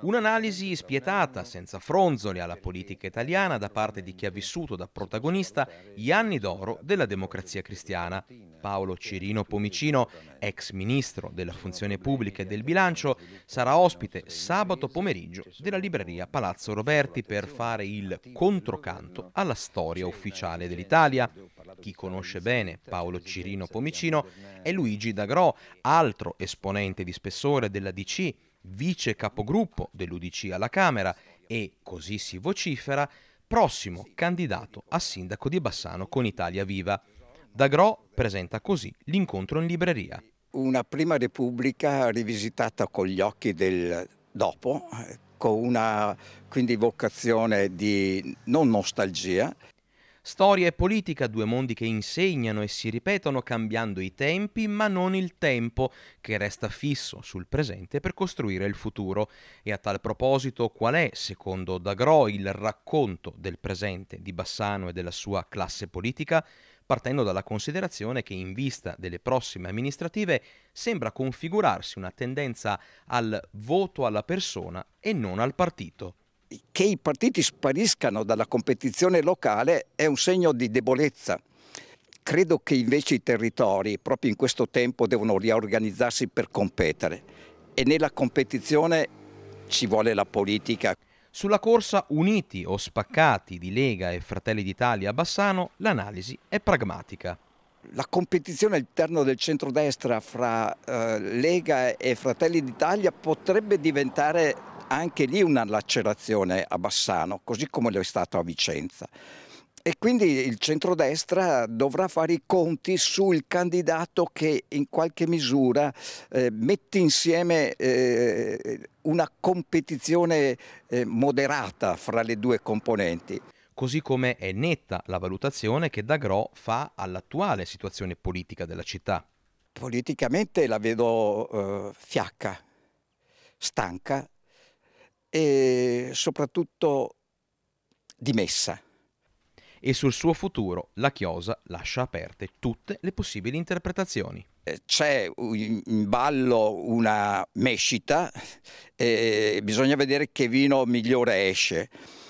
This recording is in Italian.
Un'analisi spietata, senza fronzoli, alla politica italiana da parte di chi ha vissuto da protagonista gli anni d'oro della democrazia cristiana. Paolo Cirino Pomicino, ex ministro della funzione pubblica e del bilancio, sarà ospite sabato pomeriggio della libreria Palazzo Roberti per fare il controcanto alla storia ufficiale dell'Italia. Certo, chi conosce bene cioè, Paolo Cirino Pomicino, è Luigi D'Agro, altro esponente di spessore della DC, vice capogruppo dell'UDC alla Camera e, così si vocifera, prossimo candidato a sindaco di Bassano con Italia Viva. D'Agro presenta così l'incontro in libreria. Una prima repubblica rivisitata con gli occhi del dopo, eh, con una quindi vocazione di non nostalgia, Storia e politica, due mondi che insegnano e si ripetono cambiando i tempi, ma non il tempo, che resta fisso sul presente per costruire il futuro. E a tal proposito, qual è, secondo Dagro, il racconto del presente di Bassano e della sua classe politica? partendo dalla considerazione che in vista delle prossime amministrative sembra configurarsi una tendenza al voto alla persona e non al partito che i partiti spariscano dalla competizione locale è un segno di debolezza. Credo che invece i territori proprio in questo tempo devono riorganizzarsi per competere e nella competizione ci vuole la politica. Sulla corsa Uniti o Spaccati di Lega e Fratelli d'Italia a Bassano l'analisi è pragmatica. La competizione all'interno del centrodestra fra eh, Lega e Fratelli d'Italia potrebbe diventare anche lì una lacerazione a Bassano, così come lo è stato a Vicenza. E quindi il centrodestra dovrà fare i conti sul candidato che in qualche misura eh, mette insieme eh, una competizione eh, moderata fra le due componenti così come è netta la valutazione che Dagro fa all'attuale situazione politica della città. Politicamente la vedo eh, fiacca, stanca e soprattutto di messa. E sul suo futuro la Chiosa lascia aperte tutte le possibili interpretazioni. Eh, c'è in ballo una mescita eh, e bisogna vedere che vino migliore esce.